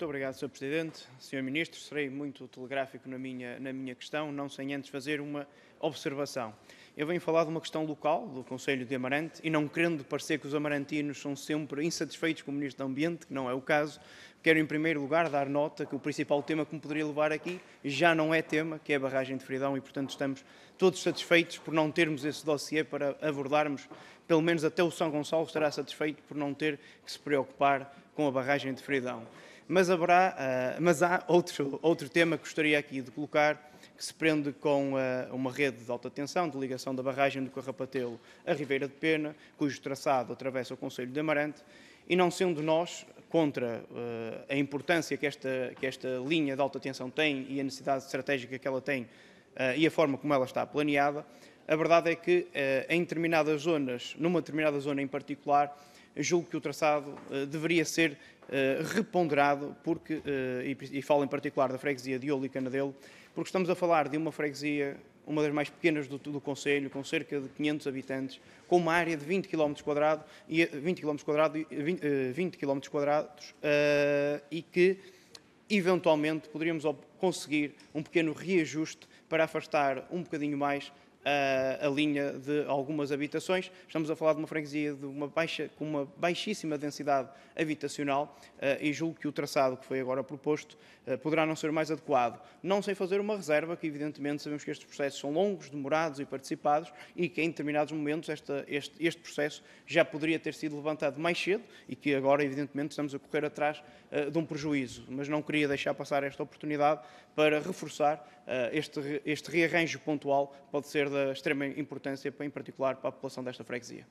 Muito obrigado, Sr. Presidente. Sr. Ministro, serei muito telegráfico na minha, na minha questão, não sem antes fazer uma observação. Eu venho falar de uma questão local, do Conselho de Amarante, e não querendo parecer que os amarantinos são sempre insatisfeitos com o Ministro do Ambiente, que não é o caso, quero em primeiro lugar dar nota que o principal tema que me poderia levar aqui já não é tema, que é a barragem de Fridão, e portanto estamos todos satisfeitos por não termos esse dossiê para abordarmos, pelo menos até o São Gonçalo estará satisfeito por não ter que se preocupar com a barragem de Fridão. Mas, haverá, ah, mas há outro, outro tema que gostaria aqui de colocar, que se prende com ah, uma rede de alta tensão de ligação da barragem do Carrapatelo à Ribeira de Pena, cujo traçado atravessa o Conselho de Amarante, e não sendo nós contra ah, a importância que esta, que esta linha de alta tensão tem e a necessidade estratégica que ela tem e a forma como ela está planeada, a verdade é que eh, em determinadas zonas, numa determinada zona em particular, julgo que o traçado eh, deveria ser eh, reponderado, porque, e falo em particular da freguesia de Ouro e Canadelo, porque estamos a falar de uma freguesia uma das mais pequenas do, do Conselho, com cerca de 500 habitantes, com uma área de 20 km, 20 km, 20 km quadrados, e que eventualmente poderíamos conseguir um pequeno reajuste para afastar um bocadinho mais a, eh, a, linha de algumas habitações. Estamos a falar de uma franquia de uma baixa, com uma baixíssima densidade habitacional uh, e julgo que o traçado que foi agora proposto uh, poderá não ser mais adequado. Não sem fazer uma reserva, que evidentemente sabemos que estes processos são longos, demorados e participados e que em determinados momentos esta, este, este, processo já poderia ter sido levantado mais cedo e que agora evidentemente estamos a correr atrás uh, de um prejuízo. Mas não queria deixar passar esta oportunidade para reforçar este, este rearranjo pontual pode ser da extrema importância, em particular para a população desta freguesia.